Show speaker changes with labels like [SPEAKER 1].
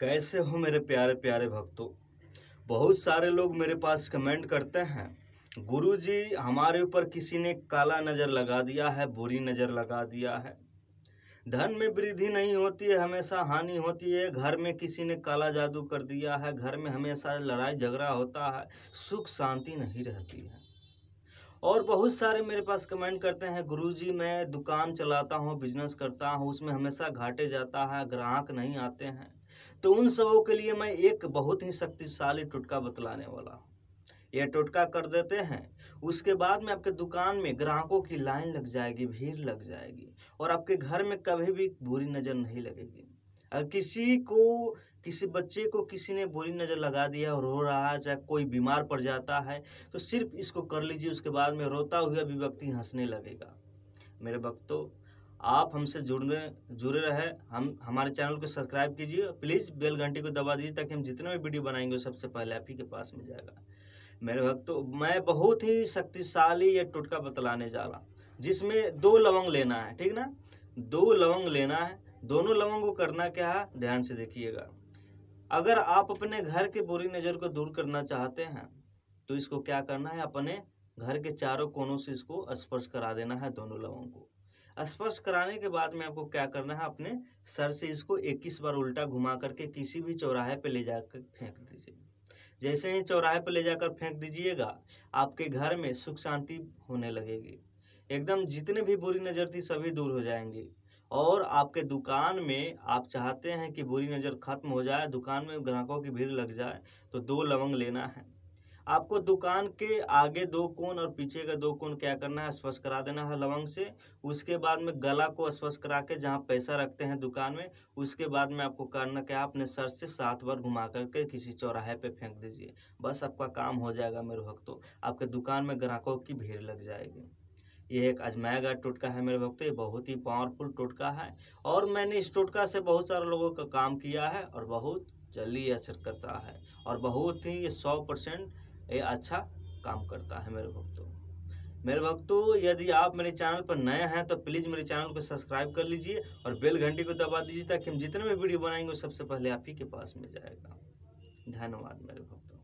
[SPEAKER 1] कैसे हो मेरे प्यारे प्यारे भक्तों बहुत सारे लोग मेरे पास कमेंट करते हैं गुरु जी हमारे ऊपर किसी ने काला नज़र लगा दिया है बुरी नज़र लगा दिया है धन में वृद्धि नहीं होती है हमेशा हानि होती है घर में किसी ने काला जादू कर दिया है घर में हमेशा लड़ाई झगड़ा होता है सुख शांति नहीं रहती है और बहुत सारे मेरे पास कमेंट करते हैं गुरुजी मैं दुकान चलाता हूँ बिजनेस करता हूँ उसमें हमेशा घाटे जाता है ग्राहक नहीं आते हैं तो उन सबों के लिए मैं एक बहुत ही शक्तिशाली टुटका बतलाने वाला हूँ यह टोटका कर देते हैं उसके बाद में आपके दुकान में ग्राहकों की लाइन लग जाएगी भीड़ लग जाएगी और आपके घर में कभी भी बुरी नज़र नहीं लगेगी अगर किसी को किसी बच्चे को किसी ने बुरी नज़र लगा दिया और रो रहा है चाहे कोई बीमार पड़ जाता है तो सिर्फ इसको कर लीजिए उसके बाद में रोता हुआ भी व्यक्ति हंसने लगेगा मेरे भक्तों आप हमसे जुड़ने जुड़े रहे हम हमारे चैनल को सब्सक्राइब कीजिए प्लीज़ बेल घंटी को दबा दीजिए ताकि हम जितना भी वीडियो बनाएंगे सबसे पहले आप ही के पास में जाएगा मेरे भक्तों मैं बहुत ही शक्तिशाली यह टोटका बतलाने जा रहा जिसमें दो लवंग लेना है ठीक ना दो लवंग लेना है दोनों लवंग को करना क्या है ध्यान से देखिएगा अगर आप अपने घर के बुरी नज़र को दूर करना चाहते हैं तो इसको क्या करना है अपने घर के चारों कोनों से इसको स्पर्श करा देना है दोनों लवंग को स्पर्श कराने के बाद में आपको क्या करना है अपने सर से इसको 21 बार उल्टा घुमा करके किसी भी चौराहे पे ले जाकर फेंक दीजिए जैसे ही चौराहे पर ले जाकर फेंक दीजिएगा आपके घर में सुख शांति होने लगेगी एकदम जितने भी बुरी नज़र थी सभी दूर हो जाएंगी और आपके दुकान में आप चाहते हैं कि बुरी नज़र खत्म हो जाए दुकान में ग्राहकों की भीड़ लग जाए तो दो लवंग लेना है आपको दुकान के आगे दो कोन और पीछे का दो कोन क्या करना है स्पर्श करा देना है लवंग से उसके बाद में गला को स्पर्श करा के जहाँ पैसा रखते हैं दुकान में उसके बाद में आपको करना क्या अपने सर से सात बार घुमा करके किसी चौराहे पे फेंक दीजिए बस आपका काम हो जाएगा मेरे भक्तों आपके दुकान में ग्राहकों की भीड़ लग जाएगी ये एक अजमाया गया टोटका है मेरे भक्त ये बहुत ही पावरफुल टोटका है और मैंने इस टोटका से बहुत सारे लोगों का काम किया है और बहुत जल्दी असर करता है और बहुत ही ये सौ परसेंट ये अच्छा काम करता है मेरे भक्तों मेरे भक्तों यदि आप मेरे चैनल पर नए हैं तो प्लीज़ मेरे चैनल को सब्सक्राइब कर लीजिए और बेल घंटी को दबा दीजिए ताकि हम जितने भी वीडियो बनाएंगे सबसे पहले आप ही के पास में जाएगा धन्यवाद मेरे भक्तों